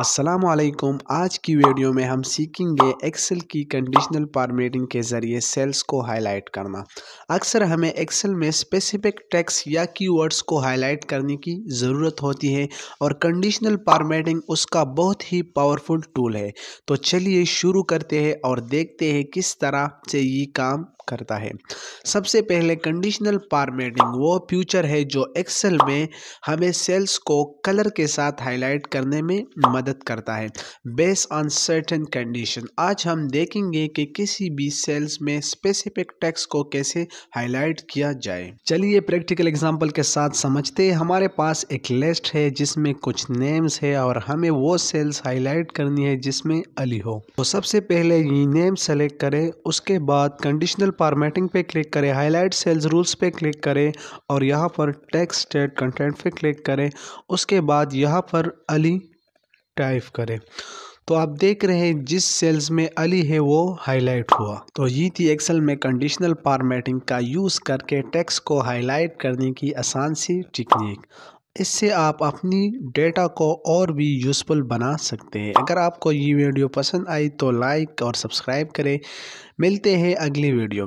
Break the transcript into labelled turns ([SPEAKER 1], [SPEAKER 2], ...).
[SPEAKER 1] असलम आज की वीडियो में हम सीखेंगे एक्सेल की कंडीशनल फार्मेटिंग के ज़रिए सेल्स को हाईलाइट करना अक्सर हमें एक्सेल में स्पेसिफिक टैक्स या कीवर्ड्स को हाईलाइट करने की ज़रूरत होती है और कंडीशनल फार्मेटिंग उसका बहुत ही पावरफुल टूल है तो चलिए शुरू करते हैं और देखते हैं किस तरह से ये काम करता है सबसे पहले कंडीशनल फार्मेटिंग वो फ्यूचर है जो एक्सेल में हमें सेल्स को कलर के साथ हाईलाइट करने में मदद करता है बेस ऑन सर्टेन कंडीशन आज हम देखेंगे कि किसी भी सेल्स में स्पेसिफिक टैक्स को कैसे हाईलाइट किया जाए चलिए प्रैक्टिकल एग्जाम्पल के साथ समझते हैं हमारे पास एक लिस्ट है जिसमें कुछ नेम्स है और हमें वो सेल्स हाईलाइट करनी है जिसमें अली हो तो सबसे पहले ये नेम सेलेक्ट करें उसके बाद कंडीशनल फॉर्मेटिंग पे क्लिक करें हाईलाइट सेल्स रूल्स पे क्लिक करें और यहाँ पर टैक्स स्टेट कंटेंट पे क्लिक करें उसके बाद यहाँ पर अली टाइप करें तो आप देख रहे हैं जिस सेल्स में अली है वो हाईलाइट हुआ तो ये थी एक्सेल में कंडीशनल फार्मेटिंग का यूज़ करके टेक्स्ट को हाईलाइट करने की आसान सी टेक्निक इससे आप अपनी डेटा को और भी यूज़फुल बना सकते हैं अगर आपको ये वीडियो पसंद आई तो लाइक और सब्सक्राइब करें मिलते हैं अगली वीडियो में